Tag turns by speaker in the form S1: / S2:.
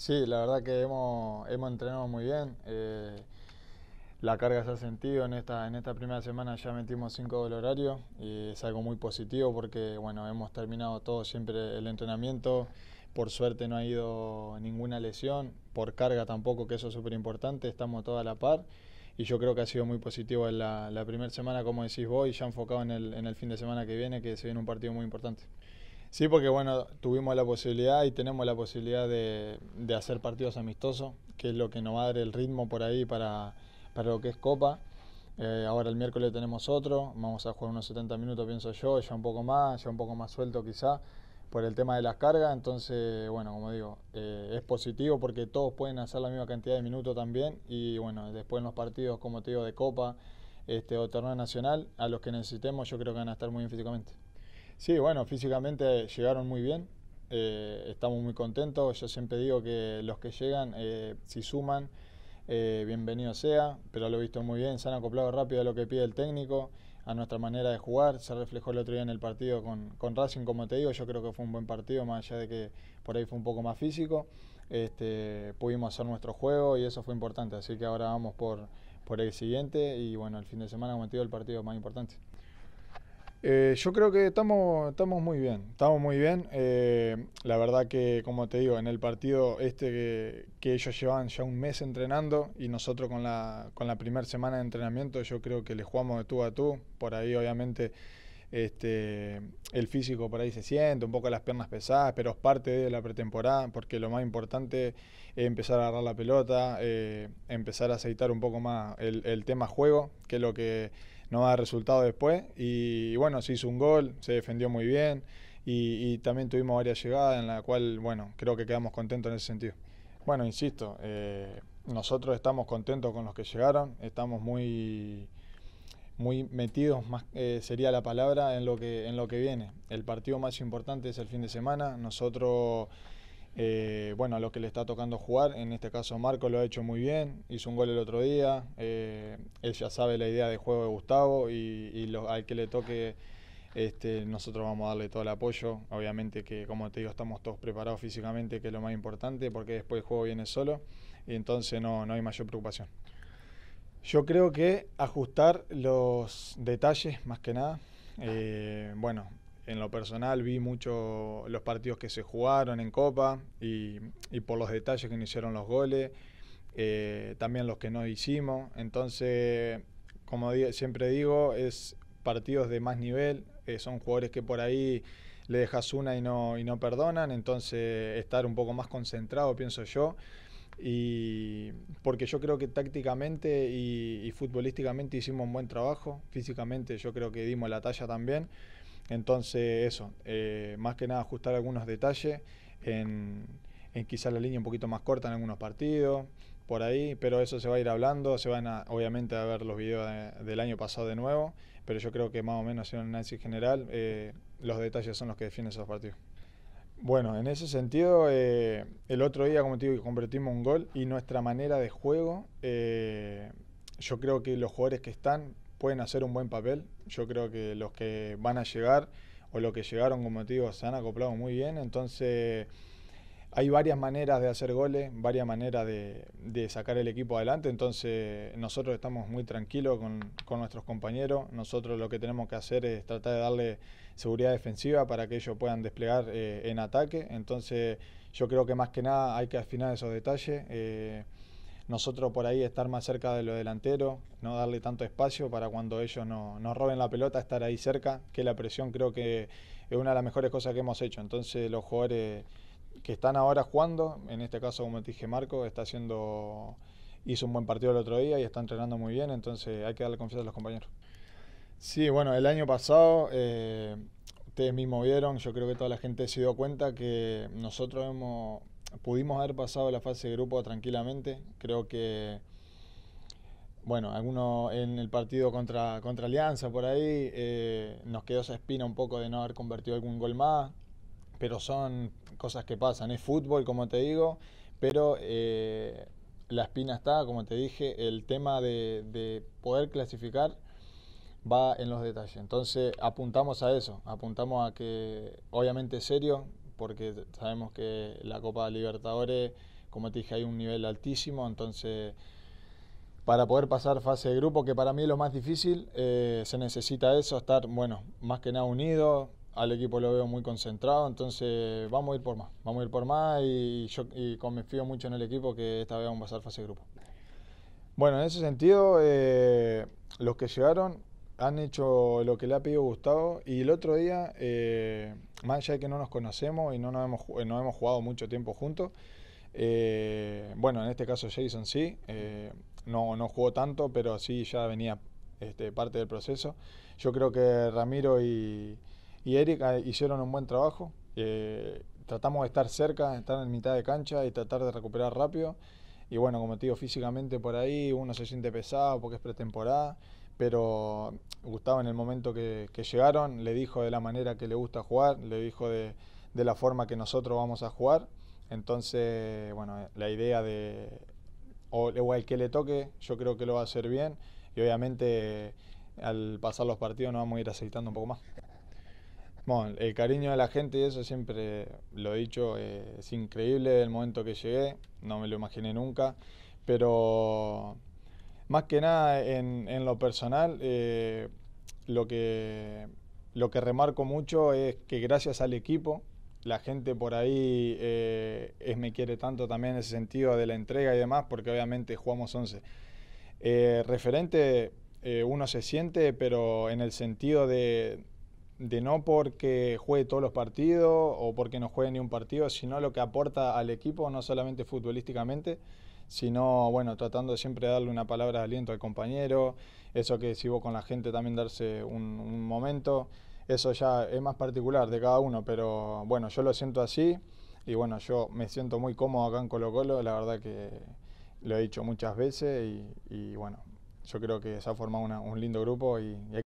S1: Sí, la verdad que hemos, hemos entrenado muy bien. Eh, la carga se ha sentido en esta, en esta primera semana ya metimos 5 del horario y es algo muy positivo porque bueno hemos terminado todo siempre el entrenamiento por suerte no ha ido ninguna lesión por carga tampoco que eso es súper importante estamos todos a la par y yo creo que ha sido muy positivo en la, primera semana como decís vos y ya enfocado en el fin de semana que viene que se viene un partido muy importante Sí, porque bueno, tuvimos la posibilidad y tenemos la posibilidad de, de hacer partidos amistosos, que es lo que nos va a dar el ritmo por ahí para, para lo que es Copa. Eh, ahora el miércoles tenemos otro, vamos a jugar unos 70 minutos, pienso yo, ya un poco más, ya un poco más suelto quizá, por el tema de las cargas. Entonces, bueno, como digo, eh, es positivo porque todos pueden hacer la misma cantidad de minutos también. Y bueno, después en los partidos, como te digo, de Copa este, o Torneo Nacional, a los que necesitemos, yo creo que van a estar muy bien físicamente. Sí, bueno, físicamente llegaron muy bien, eh, estamos muy contentos, yo siempre digo que los que llegan, eh, si suman, eh, bienvenido sea, pero lo he visto muy bien, se han acoplado rápido a lo que pide el técnico, a nuestra manera de jugar, se reflejó el otro día en el partido con, con Racing, como te digo, yo creo que fue un buen partido, más allá de que por ahí fue un poco más físico, este, pudimos hacer nuestro juego y eso fue importante, así que ahora vamos por, por el siguiente y bueno, el fin de semana, como te el partido más importante. Eh, yo creo que estamos, estamos muy bien, estamos muy bien. Eh, la verdad que, como te digo, en el partido este que, que, ellos llevan ya un mes entrenando y nosotros con la, con la primera semana de entrenamiento yo creo que les jugamos de tú a tú. Por ahí obviamente este, el físico por ahí se siente, un poco las piernas pesadas, pero es parte de la pretemporada, porque lo más importante es empezar a agarrar la pelota, eh, empezar a aceitar un poco más el, tema juego, que es lo que nos ha resultado después. Y, bueno, se hizo un gol, se defendió muy bien y, también tuvimos varias llegadas en la cual, bueno, creo que quedamos contentos en ese sentido. Bueno, insisto, eh, nosotros estamos contentos con los que llegaron, estamos muy muy metidos, más eh, sería la palabra, en lo, que, en lo que viene. El partido más importante es el fin de semana. Nosotros, eh, bueno, a lo que le está tocando jugar, en este caso Marco lo ha hecho muy bien, hizo un gol el otro día, eh, él ya sabe la idea de juego de Gustavo y, al que le toque... Este, nosotros vamos a darle todo el apoyo, obviamente que como te digo estamos todos preparados físicamente, que es lo más importante, porque después el juego viene solo y entonces no hay mayor preocupación. Yo creo que ajustar los detalles más que nada. Ah. Eh, bueno, en lo personal vi mucho los partidos que se jugaron en Copa y, por los detalles que no hicieron los goles, eh, también los que no hicimos. Entonces, como siempre digo, es partidos de más nivel, eh, son jugadores que por ahí le dejas una y no, y no perdonan, entonces estar un poco más concentrado, pienso yo y porque yo creo que tácticamente y, futbolísticamente hicimos un buen trabajo, físicamente yo creo que dimos la talla también, entonces eso, eh, más que nada ajustar algunos detalles en, quizás la línea un poquito más corta en algunos partidos, por ahí, pero eso se va a ir hablando, se van obviamente a ver los videos del año pasado de nuevo, pero yo creo que más o menos en un análisis general eh, los detalles son los que definen esos partidos. Bueno, en ese sentido, eh, el otro día, como te digo, convertimos un gol y nuestra manera de juego, eh, yo creo que los jugadores que están pueden hacer un buen papel. Yo creo que los que van a llegar o los que llegaron, como te digo, se han acoplado muy bien. Entonces hay varias maneras de hacer goles, varias maneras de, sacar el equipo adelante, entonces nosotros estamos muy tranquilos con, nuestros compañeros, nosotros lo que tenemos que hacer es tratar de darle seguridad defensiva para que ellos puedan desplegar eh, en ataque, entonces yo creo que más que nada hay que afinar esos detalles. Eh, nosotros por ahí estar más cerca de los delanteros, no darle tanto espacio para cuando ellos nos roben la pelota, estar ahí cerca, que la presión creo que es una de las mejores cosas que hemos hecho. Entonces los jugadores que están ahora jugando, en este caso como dije Marco, está haciendo, hizo un buen partido el otro día y está entrenando muy bien, entonces hay que darle confianza a los compañeros. Sí, bueno, el año pasado eh, ustedes mismos vieron, yo creo que toda la gente se dio cuenta que nosotros hemos, pudimos haber pasado la fase de grupo tranquilamente, creo que bueno, algunos en el partido contra, contra Alianza por ahí, eh, nos quedó esa espina un poco de no haber convertido algún gol más pero son cosas que pasan. Es fútbol, como te digo, pero eh, la espina está, como te dije, el tema de, poder clasificar va en los detalles. Entonces apuntamos a eso, apuntamos a que obviamente es serio, porque sabemos que la Copa Libertadores, como te dije, hay un nivel altísimo, entonces para poder pasar fase de grupo, que para mí es lo más difícil, eh, se necesita eso, estar, bueno, más que nada unido, al equipo lo veo muy concentrado, entonces vamos a ir por más, vamos a ir por más y yo y confío mucho en el equipo que esta vez vamos a pasar fase de grupo. Bueno, en ese sentido, eh, los que llegaron han hecho lo que le ha pedido Gustavo y el otro día, eh, más allá de que no nos conocemos y no nos hemos, no hemos jugado mucho tiempo juntos, eh, bueno, en este caso Jason sí, no, no jugó tanto, pero sí ya venía este, parte del proceso. Yo creo que Ramiro y, y Eric, ah, hicieron un buen trabajo. Eh, tratamos de estar cerca, estar en mitad de cancha y tratar de recuperar rápido. Y bueno, como te digo, físicamente por ahí uno se siente pesado porque es pretemporada, pero Gustavo en el momento que, llegaron le dijo de la manera que le gusta jugar, le dijo de, la forma que nosotros vamos a jugar. Entonces, bueno, la idea de, o, igual que le toque, yo creo que lo va a hacer bien y obviamente al pasar los partidos nos vamos a ir aceitando un poco más el cariño de la gente y eso siempre lo he dicho, es increíble el momento que llegué, no me lo imaginé nunca, pero más que nada en, lo personal, eh, lo, que, lo que remarco mucho es que gracias al equipo, la gente por ahí eh, es, me quiere tanto también en ese sentido de la entrega y demás, porque obviamente jugamos 11. Eh, referente, uno se siente, pero en el sentido de, de no porque juegue todos los partidos o porque no juegue ni un partido, sino lo que aporta al equipo, no solamente futbolísticamente, sino bueno, tratando de darle una palabra de aliento al compañero, eso que si con la gente también darse un, momento, eso ya es más particular de cada uno, pero bueno, yo lo siento así y bueno, yo me siento muy cómodo acá en Colo Colo, la verdad que lo he dicho muchas veces y, bueno, yo creo que se ha formado un lindo grupo y, y